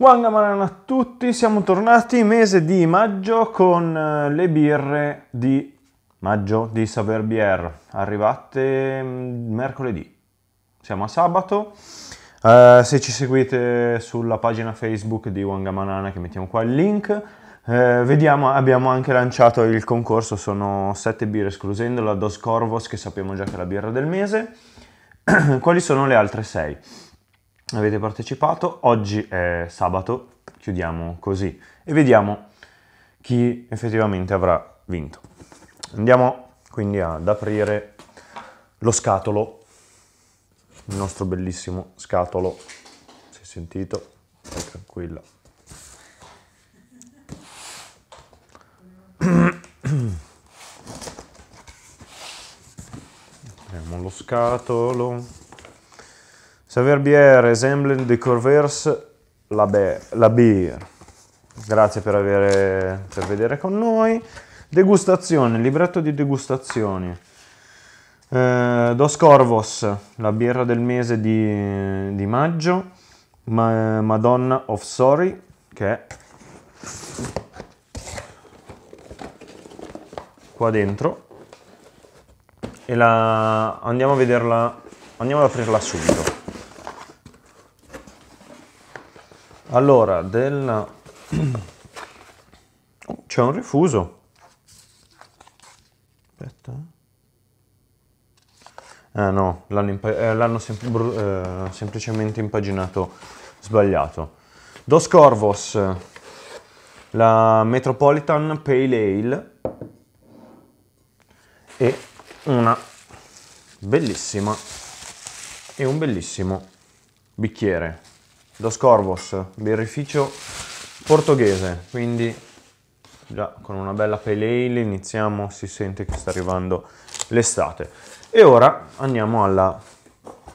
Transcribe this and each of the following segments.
Wangamaran a tutti, siamo tornati mese di maggio con eh, le birre di maggio di Saver Bier, arrivate mm, mercoledì. Siamo a sabato. Uh, se ci seguite sulla pagina Facebook di Wangamanana che mettiamo qua il link, uh, vediamo, abbiamo anche lanciato il concorso, sono sette birre esclusendo la Dos Corvos che sappiamo già che è la birra del mese. Quali sono le altre sei? avete partecipato. Oggi è sabato, chiudiamo così e vediamo chi effettivamente avrà vinto. Andiamo quindi ad aprire lo scatolo, il nostro bellissimo scatolo, si è sentito, stai tranquillo. Apriamo lo scatolo. Saverbier Resembling de Corvers la, be- la Beer. Grazie per, avere, per vedere con noi. Degustazione, libretto di degustazioni. Eh, Dos Corvos, la birra del mese di, di maggio. Ma- Madonna of Sorry, che è qua dentro. E la andiamo a vederla, andiamo ad aprirla subito. Allora, del... Oh, c'è un rifuso. Aspetta. Ah no, l'hanno, impa- eh, l'hanno sempl- br- eh, semplicemente impaginato sbagliato. Dos Corvos, la Metropolitan Pale Ale e una bellissima e un bellissimo bicchiere Dos Corvos, birrificio portoghese, quindi già con una bella pale ale iniziamo, si sente che sta arrivando l'estate. E ora andiamo alla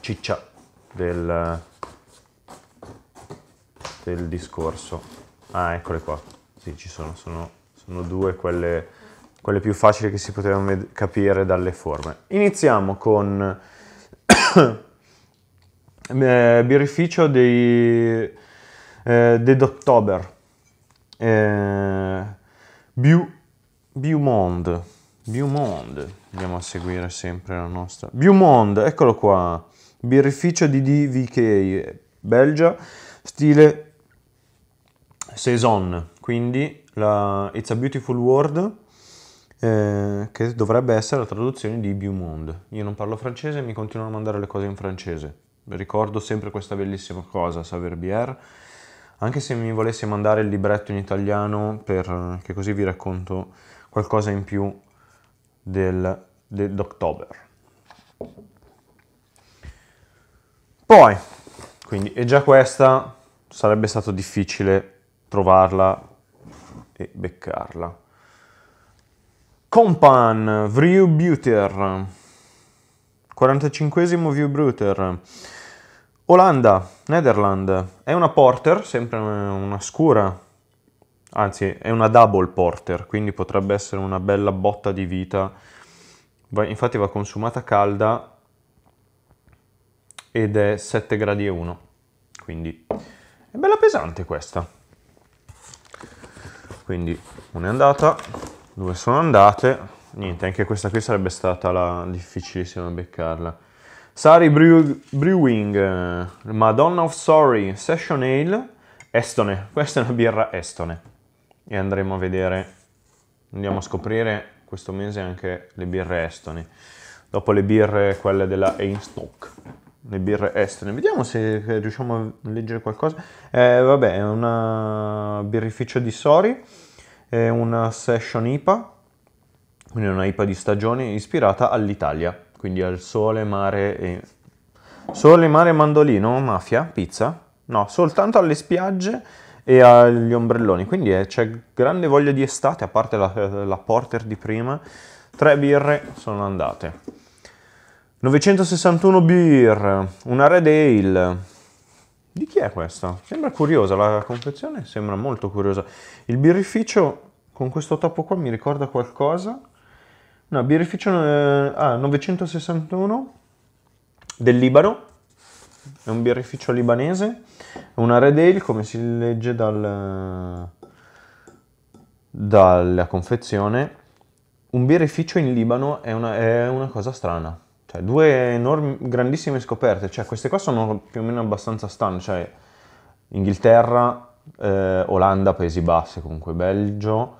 ciccia del, del discorso. Ah, eccole qua. Sì, ci sono, sono, sono due quelle, quelle, più facili che si potevano capire dalle forme. Iniziamo con eh, birrificio di eh, D'October, eh, Beaumond, Beaumond, andiamo a seguire sempre la nostra, Beaumond, eccolo qua, birrificio di DVK, Belgia, stile Saison, quindi la It's a Beautiful World, eh, che dovrebbe essere la traduzione di Beaumond. Io non parlo francese e mi continuano a mandare le cose in francese ricordo sempre questa bellissima cosa, Saverbier, anche se mi volesse mandare il libretto in italiano, per, che così vi racconto qualcosa in più del, dell'October. Poi, quindi, e già questa sarebbe stato difficile trovarla e beccarla. Compan, Vrew Buter, 45 view Viewbruter. Olanda, Netherland, è una porter, sempre una scura, anzi è una double porter, quindi potrebbe essere una bella botta di vita. Va, infatti va consumata calda ed è 7 gradi e 1, quindi è bella pesante questa. Quindi una è andata, due sono andate, niente, anche questa qui sarebbe stata la difficilissima beccarla. Sari Brew, Brewing, eh, Madonna of Sorry, Session Ale, Estone. Questa è una birra estone. E andremo a vedere, andiamo a scoprire questo mese anche le birre Estone. Dopo le birre, quelle della Einstock. Le birre estone. Vediamo se riusciamo a leggere qualcosa. Eh, vabbè, è una birrificio di Sori, è una Session IPA quindi è una IPA di stagione ispirata all'Italia, quindi al sole, mare e... Sole, mare, mandolino, mafia, pizza? No, soltanto alle spiagge e agli ombrelloni, quindi eh, c'è grande voglia di estate, a parte la, la porter di prima. Tre birre sono andate. 961 beer, una Red Ale, di chi è questa? Sembra curiosa, la confezione sembra molto curiosa. Il birrificio con questo topo qua mi ricorda qualcosa. No, birrificio eh, ah, 961 del Libano, è un birrificio libanese, è una Red Ale come si legge dal, dalla confezione. Un birrificio in Libano è una, è una cosa strana, cioè due enormi, grandissime scoperte, cioè queste qua sono più o meno abbastanza strane, cioè Inghilterra, eh, Olanda, Paesi Bassi, comunque Belgio,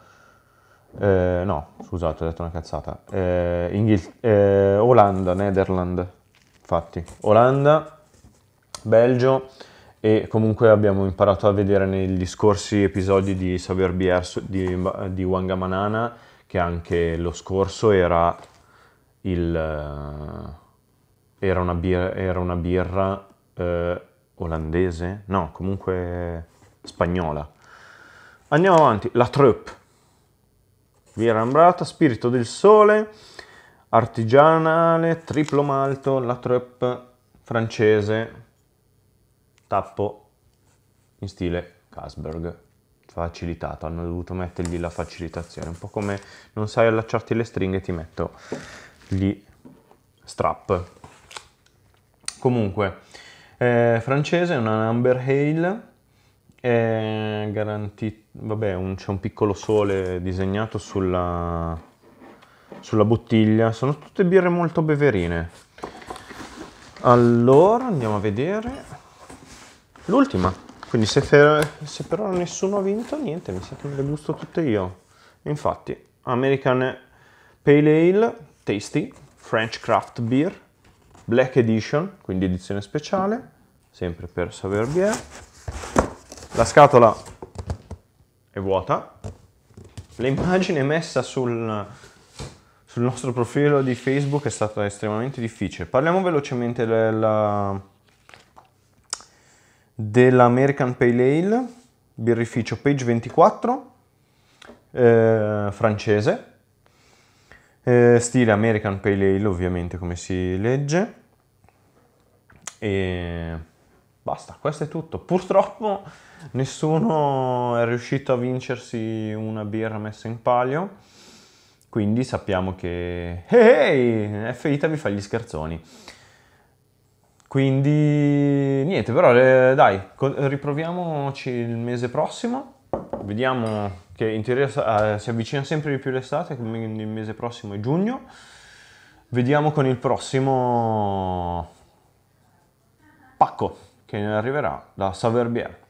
eh, no, Scusate, ho detto una cazzata. Eh, Inghil- eh, Olanda, Netherlands, infatti. Olanda, Belgio e comunque abbiamo imparato a vedere negli scorsi episodi di Xavier Biers di, di Wangamanana che anche lo scorso era, il, eh, era una birra, era una birra eh, olandese, no, comunque spagnola. Andiamo avanti, la Trupp via Lambrata, Spirito del Sole, artigianale, triplo malto, la trep francese, tappo in stile Casberg facilitato, hanno dovuto mettergli la facilitazione, un po' come non sai allacciarti le stringhe ti metto gli strap. Comunque, eh, francese, una Amber Hale, è garantito, vabbè un, c'è un piccolo sole disegnato sulla, sulla bottiglia, sono tutte birre molto beverine. Allora andiamo a vedere l'ultima, quindi se, per, se per nessuno ha vinto niente, mi sa che me le gusto tutte io. Infatti, American Pale Ale, Tasty, French Craft Beer, Black Edition, quindi edizione speciale, sempre per Saverbier la scatola è vuota, l'immagine messa sul, sul nostro profilo di Facebook è stata estremamente difficile. Parliamo velocemente della, dell'American Pale Ale, birrificio Page 24, eh, francese, eh, stile American Pale Ale ovviamente come si legge. E Basta, questo è tutto. Purtroppo nessuno è riuscito a vincersi una birra messa in palio, quindi sappiamo che... Ehi, hey, hey, vi fa gli scherzoni. Quindi niente, però eh, dai, riproviamoci il mese prossimo, vediamo che in teoria eh, si avvicina sempre di più l'estate, quindi il mese prossimo è giugno. Vediamo con il prossimo pacco che arriverà da Saverbier.